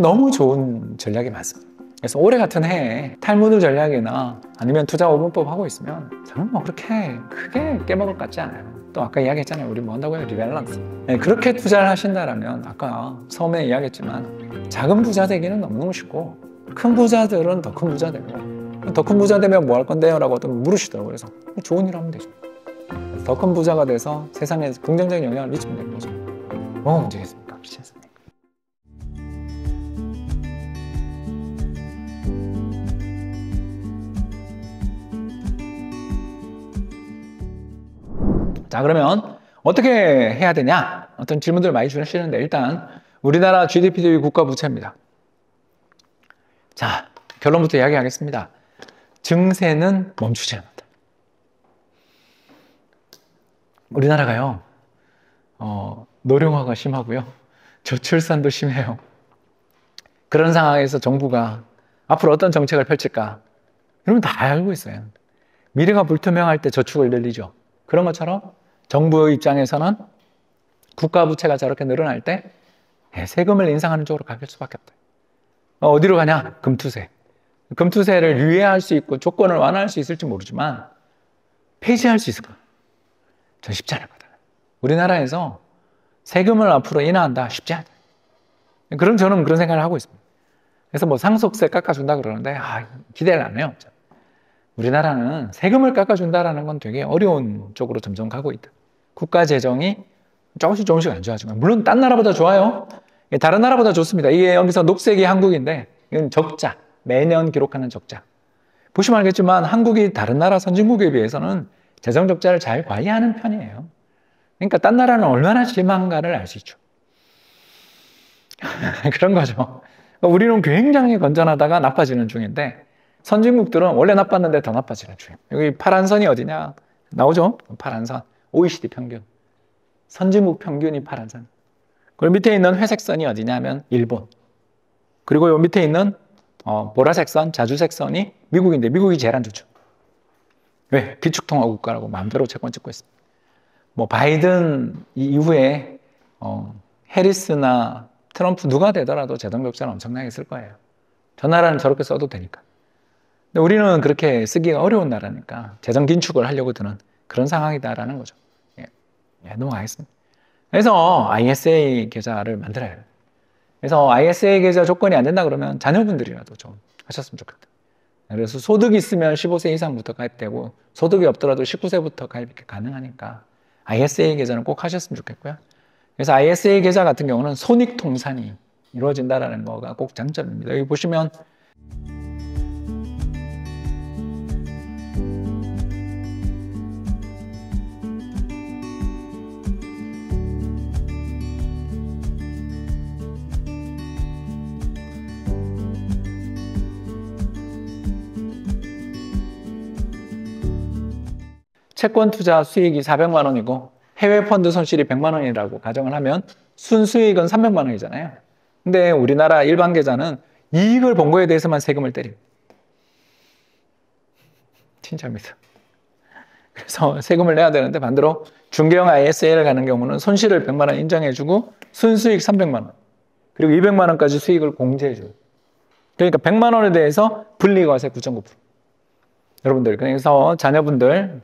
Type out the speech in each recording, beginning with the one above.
너무 좋은 전략이 맞습니다. 그래서 올해 같은 해에 탈무드 전략이나 아니면 투자 5분법 하고 있으면 저는 뭐 그렇게 크게 깨먹을 것 같지 않아요. 또 아까 이야기했잖아요. 우리 뭐 한다고 해요? 리밸런스. 네, 그렇게 투자를 하신다면 아까 처음에 이야기했지만 작은 부자 되기는 너무너무 쉽고 큰 부자들은 더 큰 부자 되고 더큰 부자 되면 뭐 할 건데요? 라고 또 물으시더라고요. 그래서 좋은 일 하면 되죠. 더 큰 부자가 돼서 세상에 긍정적인 영향을 미치면 되는 거죠. 뭐가 문제겠습니까? 그렇지 습니다 자, 그러면 어떻게 해야 되냐? 어떤 질문들 많이 주시는데 일단 우리나라 GDP 대비 국가 부채입니다. 자, 결론부터 이야기하겠습니다. 증세는 멈추지 않는다. 우리나라가요, 어, 노령화가 심하고요. 저출산도 심해요. 그런 상황에서 정부가 앞으로 어떤 정책을 펼칠까? 여러분 다 알고 있어요. 미래가 불투명할 때 저축을 늘리죠. 그런 것처럼 정부 입장에서는 국가 부채가 저렇게 늘어날 때 세금을 인상하는 쪽으로 가길 수밖에 없다. 어, 어디로 가냐? 금투세. 금투세를 유예할 수 있고 조건을 완화할 수 있을지 모르지만 폐지할 수 있을까? 전 쉽지 않을 거다. 우리나라에서 세금을 앞으로 인하한다 쉽지 않다. 그럼 저는 그런 생각을 하고 있습니다. 그래서 뭐 상속세 깎아준다 그러는데 아, 기대를 안 해요. 우리나라는 세금을 깎아준다라는 건 되게 어려운 쪽으로 점점 가고 있다. 국가 재정이 조금씩 조금씩 안 좋아지고 물론 딴 나라보다 좋아요. 다른 나라보다 좋습니다. 이게 여기서 녹색이 한국인데 이건 적자 매년 기록하는 적자. 보시면 알겠지만 한국이 다른 나라 선진국에 비해서는 재정 적자를 잘 관리하는 편이에요. 그러니까 딴 나라는 얼마나 심한가를 알 수 있죠. 그런 거죠. 우리는 굉장히 건전하다가 나빠지는 중인데 선진국들은 원래 나빴는데 더 나빠지는 추세. 여기 파란 선이 어디냐? 나오죠? 파란 선. OECD 평균. 선진국 평균이 파란 선. 그리고 밑에 있는 회색 선이 어디냐면 일본. 그리고 요 밑에 있는 어, 보라색 선, 자주색 선이 미국인데 미국이 제일 안 좋죠. 왜? 기축통화 국가라고 마음대로 채권 찍고 있습니다. 뭐 바이든 이후에 어, 해리스나 트럼프 누가 되더라도 재정 격차는 엄청나게 쓸 거예요. 저 나라는 저렇게 써도 되니까. 근데 우리는 그렇게 쓰기가 어려운 나라니까 재정 긴축을 하려고 드는 그런 상황이다라는 거죠. 예, 예 넘어가겠습니다. 그래서 ISA 계좌를 만들어야 해요. 그래서 ISA 계좌 조건이 안 된다 그러면 자녀분들이라도 좀 하셨으면 좋겠다. 그래서 소득이 있으면 15세 이상부터 가입되고 소득이 없더라도 19세부터 가입이 가능하니까 ISA 계좌는 꼭 하셨으면 좋겠고요. 그래서 ISA 계좌 같은 경우는 손익 통산이 이루어진다라는 거가 꼭 장점입니다. 여기 보시면 채권 투자 수익이 400만 원이고 해외 펀드 손실이 100만 원이라고 가정을 하면 순수익은 300만 원이잖아요. 근데 우리나라 일반 계좌는 이익을 본 거에 대해서만 세금을 때립니다. 진짜입니다. 그래서 세금을 내야 되는데 반대로 중개형 ISA를 가는 경우는 손실을 100만 원 인정해주고 순수익 300만 원 그리고 200만 원까지 수익을 공제해줘요. 그러니까 100만 원에 대해서 분리과세 9.9%. 여러분들 그래서 자녀분들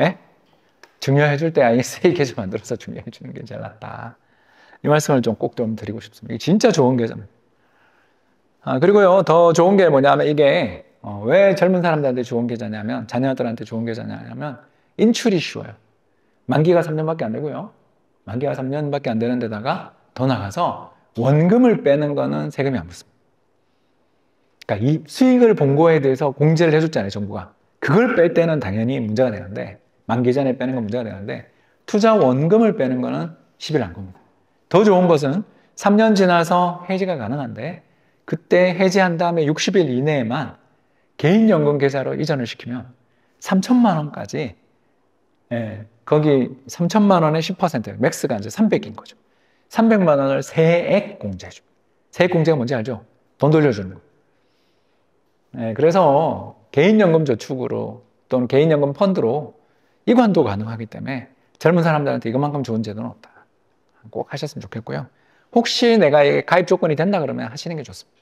예? 중요해 줄때 아예 세게 좀 만들어서 중요해 주는 게 제일 낫다. 이 말씀을 좀 꼭좀 좀 드리고 싶습니다. 진짜 좋은 게잖아요. 아, 그리고요, 더 좋은 게 뭐냐면 이게 어, 왜 젊은 사람들한테 좋은 계좌냐면 자녀들한테 좋은 계좌냐면 인출이 쉬워요. 만기가 3년밖에 안 되고요. 만기가 3년밖에 안 되는 데다가 더 나가서 원금을 빼는 거는 세금이 안 붙습니다. 그러니까 이 수익을 본 거에 대해서 공제를 해줬잖아요, 정부가. 그걸 뺄 때는 당연히 문제가 되는데 만기 전에 빼는 건 문제가 되는데 투자 원금을 빼는 거는 10일 안 겁니다. 더 좋은 것은 3년 지나서 해지가 가능한데 그때 해지한 다음에 60일 이내에만 개인연금 계좌로 이전을 시키면 3천만 원까지 예, 거기 3천만 원에 10% 맥스가 이제 300인 거죠. 300만 원을 세액 공제해 세액 공제가 뭔지 알죠? 돈 돌려주는 거. 예, 그래서 개인연금 저축으로 또는 개인연금 펀드로 이관도 가능하기 때문에 젊은 사람들한테 이것만큼 좋은 제도는 없다. 꼭 하셨으면 좋겠고요. 혹시 내가 가입 조건이 된다 그러면 하시는 게 좋습니다.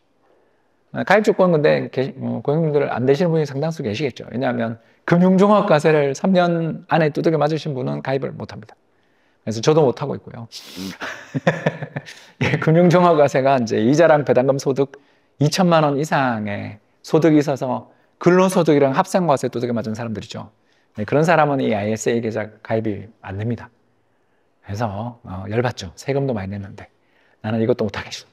아, 가입 조건 근데 뭐, 고객님들 안 되시는 분이 상당수 계시겠죠. 왜냐하면 금융종합과세를 3년 안에 두드겨 맞으신 분은 가입을 못 합니다. 그래서 저도 못 하고 있고요. 예, 금융종합과세가 이제 이자랑 배당금 소득 2천만 원 이상의 소득이 있어서 근로소득이랑 합산과세 두드겨 맞은 사람들이죠. 네, 그런 사람은 이 ISA 계좌 가입이 안 됩니다. 그래서 어, 열받죠. 세금도 많이 냈는데 나는 이것도 못하겠어.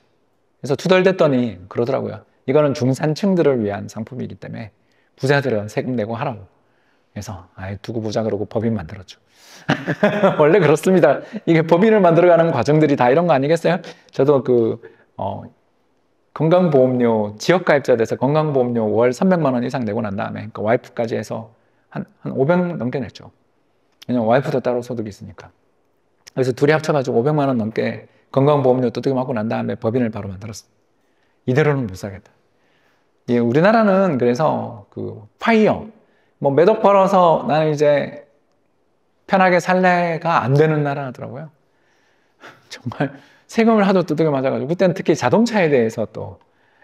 그래서 투덜댔더니 그러더라고요. 이거는 중산층들을 위한 상품이기 때문에 부자들은 세금 내고 하라고. 그래서 아예 두고 보자 그러고 법인 만들었죠. 원래 그렇습니다. 이게 법인을 만들어가는 과정들이 다 이런 거 아니겠어요? 저도 그 어, 건강보험료 지역가입자 돼서 건강보험료 월 300만 원 이상 내고 난 다음에 그 와이프까지 해서 한, 한500만원 넘게 냈죠. 왜냐면 와이프도 따로 소득이 있으니까. 그래서 둘이 합쳐가지고 500만 원 넘게 건강보험료 또 뜨게 맞고 난 다음에 법인을 바로 만들었어. 이대로는 못 살겠다. 예, 우리나라는 그래서 그 파이어, 뭐매독 벌어서 나는 이제 편하게 살래가 안 되는 나라더라고요. 정말 세금을 하도 두둑이 맞아가지고 그때는 특히 자동차에 대해서 또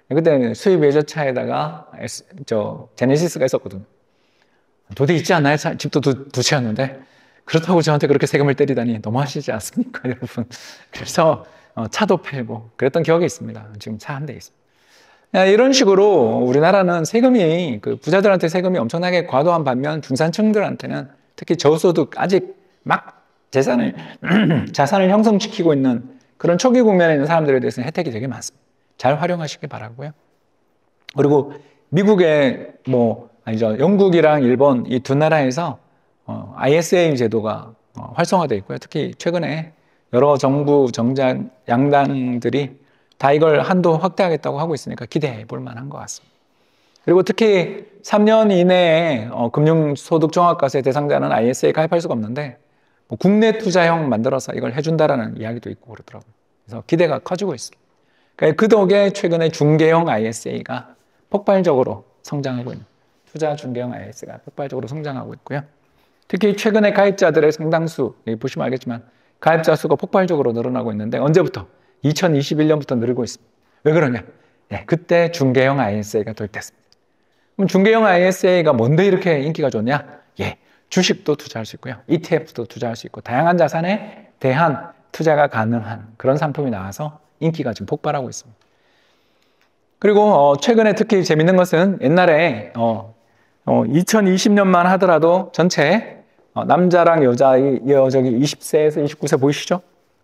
그때는 수입 외제차에다가 저 제네시스가 있었거든. 요 도대 있지 않나요? 집도 두, 채였는데. 그렇다고 저한테 그렇게 세금을 때리다니 너무하시지 않습니까, 여러분? 그래서 어, 차도 팔고 그랬던 기억이 있습니다. 지금 차 한 대 있습니다. 이런 식으로 우리나라는 세금이 그 부자들한테 세금이 엄청나게 과도한 반면 중산층들한테는 특히 저소득 아직 막 재산을 자산을 형성시키고 있는 그런 초기 국면에 있는 사람들에 대해서는 혜택이 되게 많습니다. 잘 활용하시기 바라고요. 그리고 미국의 뭐 아니죠. 영국이랑 일본 이 두 나라에서 어, ISA 제도가 어, 활성화되어 있고요. 특히 최근에 여러 정부 정장 양당들이 다 이걸 한도 확대하겠다고 하고 있으니까 기대해 볼 만한 것 같습니다. 그리고 특히 3년 이내에 어, 금융소득종합과세 대상자는 ISA 에 가입할 수가 없는데 뭐 국내 투자형 만들어서 이걸 해준다라는 이야기도 있고 그러더라고요. 그래서 기대가 커지고 있습니다. 그러니까 그 덕에 최근에 중개형 ISA가 폭발적으로 성장하고 있는. 투자 중개형 IS가 폭발적으로 성장하고 있고요. 특히 최근에 가입자들의 상당수, 예, 보시면 알겠지만 가입자 수가 폭발적으로 늘어나고 있는데 언제부터? 2021년부터 늘고 있습니다. 왜 그러냐? 네, 그때 중개형 ISA가 도입됐습니다. 그럼 중개형 ISA가 뭔데 이렇게 인기가 좋냐? 예, 주식도 투자할 수 있고요. ETF도 투자할 수 있고 다양한 자산에 대한 투자가 가능한 그런 상품이 나와서 인기가 지금 폭발하고 있습니다. 그리고 어, 최근에 특히 재밌는 것은 옛날에 어, 어, 2020년만 하더라도 전체 어, 남자랑 여자의 여, 저기 20세에서 29세 보이시죠?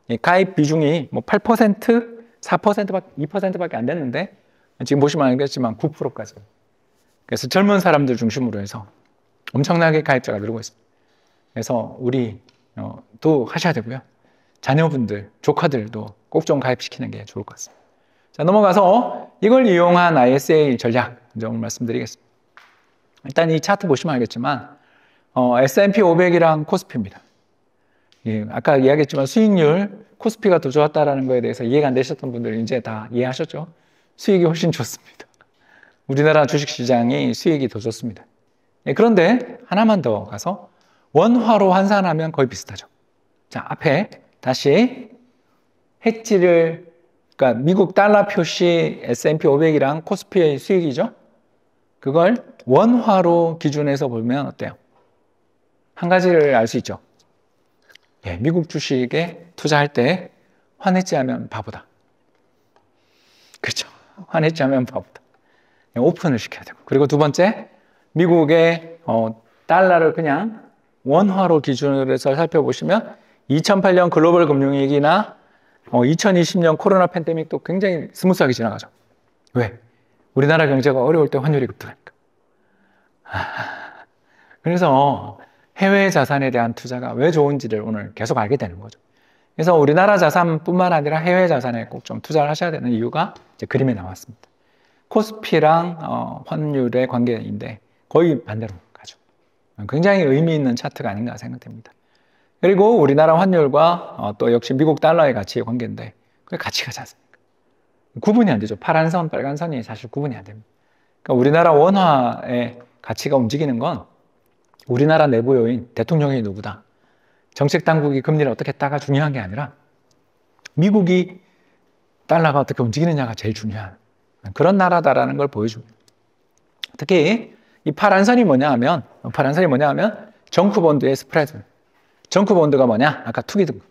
예, 가입 비중이 뭐 8%, 4%밖에 2%밖에 안 됐는데 지금 보시면 알겠지만 9%까지. 그래서 젊은 사람들 중심으로 해서 엄청나게 가입자가 늘고 있습니다. 그래서 우리 어, 도 하셔야 되고요. 자녀분들, 조카들도 꼭 좀 가입시키는 게 좋을 것 같습니다. 자, 넘어가서 이걸 이용한 ISA 전략 좀 말씀드리겠습니다. 일단 이 차트 보시면 알겠지만 어, S&P 500이랑 코스피입니다. 예, 아까 이야기했지만 수익률 코스피가 더 좋았다라는 거에 대해서 이해가 안 되셨던 분들 이제 다 이해하셨죠? 수익이 훨씬 좋습니다. 우리나라 주식시장이 수익이 더 좋습니다. 예, 그런데 하나만 더 가서 원화로 환산하면 거의 비슷하죠. 자, 앞에 다시 해치를 그러니까 미국 달러 표시 S&P 500이랑 코스피의 수익이죠. 그걸 원화로 기준해서 보면 어때요? 한 가지를 알 수 있죠. 예, 미국 주식에 투자할 때 화냈지 하면 바보다. 그렇죠. 화냈지 하면 바보다. 예, 오픈을 시켜야 되고. 그리고 두 번째, 미국의 어, 달러를 그냥 원화로 기준으로 해서 살펴보시면 2008년 글로벌 금융위기나 어, 2020년 코로나 팬데믹도 굉장히 스무스하게 지나가죠. 왜? 우리나라 경제가 어려울 때 환율이 급등해. 그래서 해외 자산에 대한 투자가 왜 좋은지를 오늘 계속 알게 되는 거죠. 그래서 우리나라 자산뿐만 아니라 해외 자산에 꼭 좀 투자를 하셔야 되는 이유가 이제 그림에 나왔습니다. 코스피랑 어, 환율의 관계인데 거의 반대로 가죠. 굉장히 의미 있는 차트가 아닌가 생각됩니다. 그리고 우리나라 환율과 어, 또 역시 미국 달러의 가치의 관계인데 그게 가치가 잖습니까? 구분이 안 되죠. 파란 선, 빨간 선이 사실 구분이 안 됩니다. 그러니까 우리나라 원화의 가치가 움직이는 건 우리나라 내부 요인 대통령이 누구다. 정책 당국이 금리를 어떻게 따가 중요한 게 아니라 미국이 달러가 어떻게 움직이느냐가 제일 중요한 그런 나라다라는 걸 보여줍니다. 특히 이 파란 선이 뭐냐 하면 어, 파란 선이 뭐냐 하면 정크 본드의 스프레드. 정크 본드가 뭐냐? 아까 투기 등급.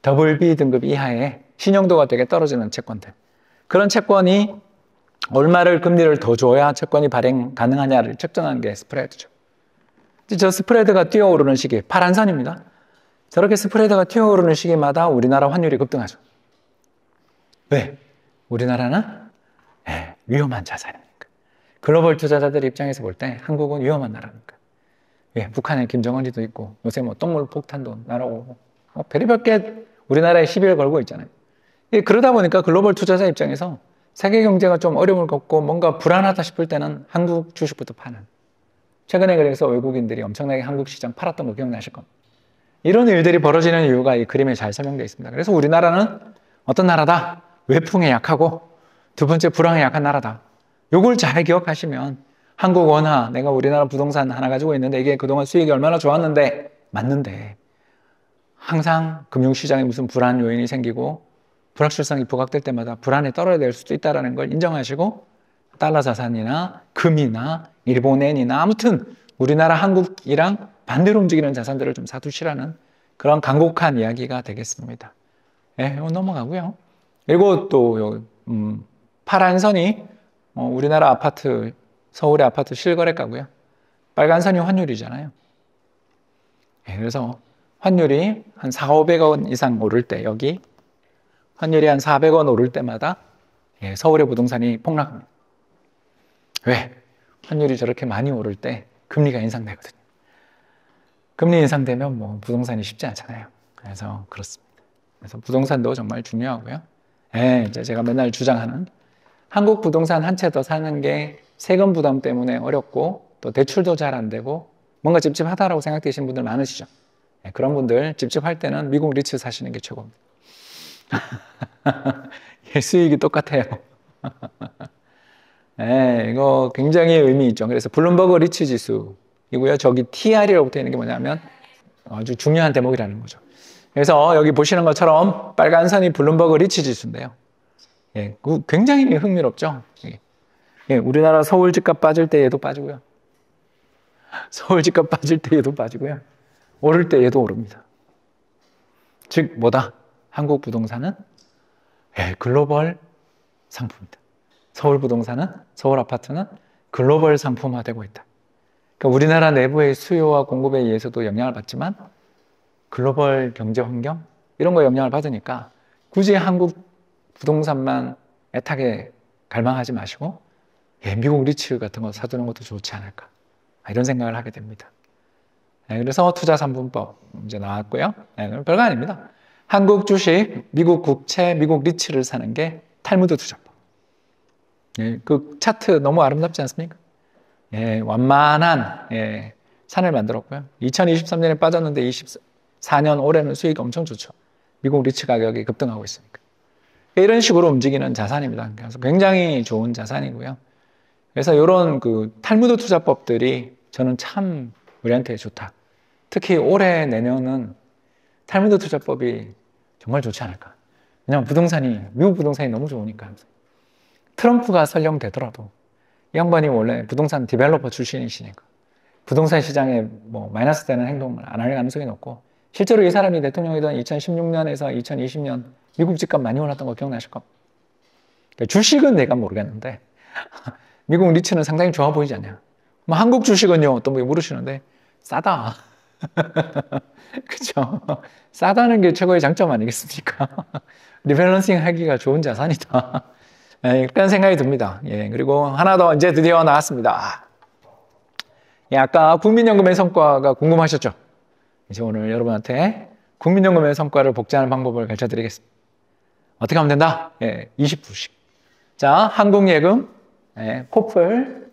더블 B 등급 이하의 신용도가 되게 떨어지는 채권들. 그런 채권이 얼마를 금리를 더 줘야 채권이 발행 가능하냐를 측정한 게 스프레드죠. 저 스프레드가 뛰어오르는 시기, 파란 선입니다. 저렇게 스프레드가 튀어오르는 시기마다 우리나라 환율이 급등하죠. 왜? 우리나라는 네, 예, 위험한 자산이니까. 글로벌 투자자들 입장에서 볼 때 한국은 위험한 나라니까. 예, 북한에 김정은이도 있고 요새 뭐 똥물 폭탄도 날아고뭐 별의별 게 우리나라에 시비를 걸고 있잖아요. 예, 그러다 보니까 글로벌 투자자 입장에서 세계 경제가 좀 어려움을 겪고 뭔가 불안하다 싶을 때는 한국 주식부터 파는. 최근에 그래서 외국인들이 엄청나게 한국 시장 팔았던 거 기억나실 겁니다. 이런 일들이 벌어지는 이유가 이 그림에 잘 설명되어 있습니다. 그래서 우리나라는 어떤 나라다? 외풍에 약하고 두 번째 불황에 약한 나라다. 요걸 잘 기억하시면 한국 원화, 내가 우리나라 부동산 하나 가지고 있는데 이게 그동안 수익이 얼마나 좋았는데 맞는데 항상 금융시장에 무슨 불안 요인이 생기고 불확실성이 부각될 때마다 불안에 떨어야 될 수도 있다는 걸 인정하시고 달러 자산이나 금이나 일본엔이나 아무튼 우리나라 한국이랑 반대로 움직이는 자산들을 좀 사두시라는 그런 간곡한 이야기가 되겠습니다. 예, 네, 넘어가고요. 그리고 또 음, 파란 선이 어, 우리나라 아파트 서울의 아파트 실거래가고요. 빨간 선이 환율이잖아요. 네, 그래서 환율이 한 4, 500원 이상 오를 때 여기 환율이 한 400원 오를 때마다 예, 서울의 부동산이 폭락합니다. 왜? 환율이 저렇게 많이 오를 때 금리가 인상되거든요. 금리 인상되면 뭐 부동산이 쉽지 않잖아요. 그래서 그렇습니다. 그래서 부동산도 정말 중요하고요. 예, 이제 제가 맨날 주장하는 한국 부동산 한 채 더 사는 게 세금 부담 때문에 어렵고 또 대출도 잘 안 되고 뭔가 찝찝하다라고 생각되시는 분들 많으시죠. 예, 그런 분들 찝찝할 때는 미국 리츠 사시는 게 최고입니다. 예수 얘기 똑같아요. 네, 이거 굉장히 의미 있죠. 그래서 블룸버그 리치 지수이고요. 저기 TR이라고 되어 있는 게 뭐냐면 아주 중요한 대목이라는 거죠. 그래서 여기 보시는 것처럼 빨간 선이 블룸버그 리치 지수인데요. 예, 그 굉장히 흥미롭죠. 예. 예, 우리나라 서울 집값 빠질 때 얘도 빠지고요. 서울 집값 빠질 때 얘도 빠지고요. 오를 때 얘도 오릅니다. 즉 뭐다? 한국 부동산은 예, 글로벌 상품이다. 서울 부동산은 서울 아파트는 글로벌 상품화되고 있다. 그러니까 우리나라 내부의 수요와 공급에 의해서도 영향을 받지만 글로벌 경제 환경 이런 거에 영향을 받으니까 굳이 한국 부동산만 애타게 갈망하지 마시고 예, 미국 리츠 같은 거 사두는 것도 좋지 않을까 아, 이런 생각을 하게 됩니다. 네, 그래서 투자 삼분법 이제 나왔고요. 네, 별거 아닙니다. 한국 주식, 미국 국채, 미국 리츠를 사는 게 탈무드 투자법. 예, 그 차트 너무 아름답지 않습니까? 예, 완만한 예, 산을 만들었고요. 2023년에 빠졌는데 24년 올해는 수익 엄청 좋죠. 미국 리츠 가격이 급등하고 있으니까. 그러니까 이런 식으로 움직이는 자산입니다. 그래서 굉장히 좋은 자산이고요. 그래서 이런 그 탈무드 투자법들이 저는 참 우리한테 좋다. 특히 올해 내년은 탈미도 투자법이 정말 좋지 않을까. 왜냐하면 부동산이, 미국 부동산이 너무 좋으니까. 트럼프가 설령 되더라도 이 양반이 원래 부동산 디벨로퍼 출신이시니까 부동산 시장에 뭐 마이너스 되는 행동을 안 할 가능성이 높고 실제로 이 사람이 대통령이던 2016년에서 2020년 미국 집값 많이 올랐던 거 기억나실 겁니다. 그러니까 주식은 내가 모르겠는데 미국 리츠는 상당히 좋아 보이지 않냐. 뭐 한국 주식은요, 어떤 분이 뭐 물으시는데 싸다. 그쵸? 싸다는 게 최고의 장점 아니겠습니까? 리밸런싱 하기가 좋은 자산이다. 예, 그런 생각이 듭니다. 예, 그리고 하나 더 이제 드디어 나왔습니다. 예, 아까 국민연금의 성과가 궁금하셨죠? 이제 오늘 여러분한테 국민연금의 성과를 복제하는 방법을 가르쳐 드리겠습니다. 어떻게 하면 된다? 예, 20%씩. 자, 한국예금, 예, 코플,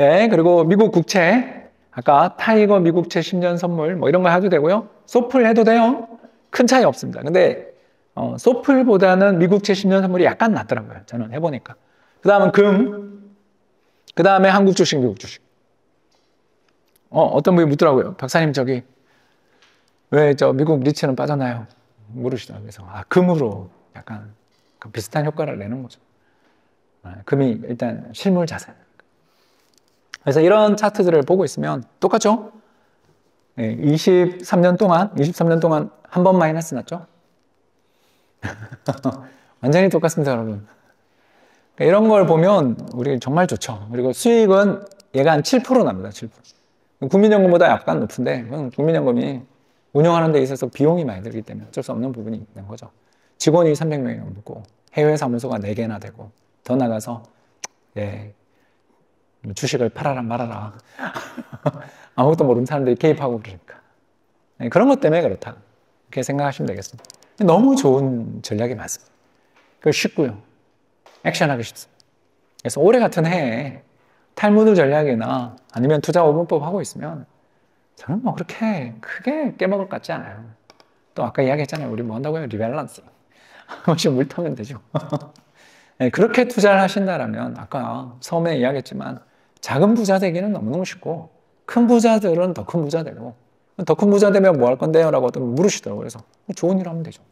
예, 그리고 미국 국채, 아까 타이거 미국채 10년 선물 뭐 이런 거 해도 되고요. 소풀 해도 돼요. 큰 차이 없습니다. 근데 어, 소풀보다는 미국채 10년 선물이 약간 낫더라고요. 저는 해보니까. 그 다음은 금. 그 다음에 한국 주식, 미국 주식. 어, 어떤 분이 묻더라고요. 박사님 저기 왜 저 미국 리츠는 빠졌나요? 모르시더라고요. 그래서 아, 금으로 약간 그 비슷한 효과를 내는 거죠. 아, 금이 일단 실물 자산. 그래서 이런 차트들을 보고 있으면 똑같죠? 네, 예, 23년 동안, 23년 동안 한 번 마이너스 났죠? 완전히 똑같습니다, 여러분. 그러니까 이런 걸 보면 우리 정말 좋죠. 그리고 수익은 얘가 한 7% 납니다, 7%. 국민연금보다 약간 높은데, 국민연금이 운영하는 데 있어서 비용이 많이 들기 때문에 어쩔 수 없는 부분이 있는 거죠. 직원이 300명이 넘고, 해외 사무소가 4개나 되고, 더 나가서, 예, 뭐 주식을 팔아라 말아라. 아무것도 모르는 사람들이 개입하고 그러니까. 네, 그런 것 때문에 그렇다. 그렇게 생각하시면 되겠습니다. 너무 좋은 전략이 많습니다. 그 쉽고요. 액션하기 쉽습니다. 그래서 올해 같은 해에 탈무드 전략이나 아니면 투자 오분법 하고 있으면 저는 뭐 그렇게 크게 깨먹을 것 같지 않아요. 또 아까 이야기했잖아요. 우리 뭐 한다고 요 리밸런스. 한 번씩 물 타면 되죠. 네, 그렇게 투자를 하신다라면 아까 처음에 이야기했지만 작은 부자 되기는 너무너무 쉽고 큰 부자들은 더 큰 부자 되고 더 큰 부자 되면 뭐 할 건데요? 라고 물으시더라고요. 그래서 좋은 일 하면 되죠.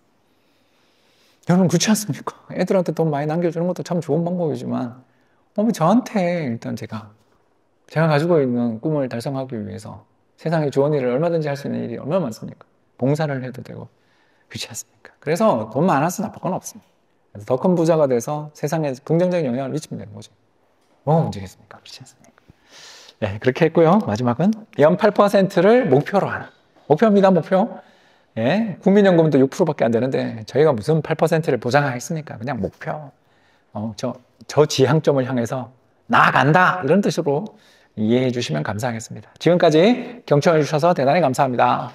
여러분 그렇지 않습니까? 애들한테 돈 많이 남겨주는 것도 참 좋은 방법이지만 어머 저한테 일단 제가 제가 가지고 있는 꿈을 달성하기 위해서 세상에 좋은 일을 얼마든지 할 수 있는 일이 얼마나 많습니까? 봉사를 해도 되고 그렇지 않습니까? 그래서 돈 많아서 나쁠 건 없습니다. 더 큰 부자가 돼서 세상에 긍정적인 영향을 미치면 되는 거죠. 뭐가 문제겠습니까? 그렇지 않습니까? 네, 그렇게 했고요. 마지막은 연 8%를 목표로 하는. 목표입니다, 목표. 예, 국민연금도 6%밖에 안 되는데 저희가 무슨 8%를 보장하겠습니까? 그냥 목표. 어, 저, 저 지향점을 향해서 나아간다. 이런 뜻으로 이해해 주시면 감사하겠습니다. 지금까지 경청해 주셔서 대단히 감사합니다.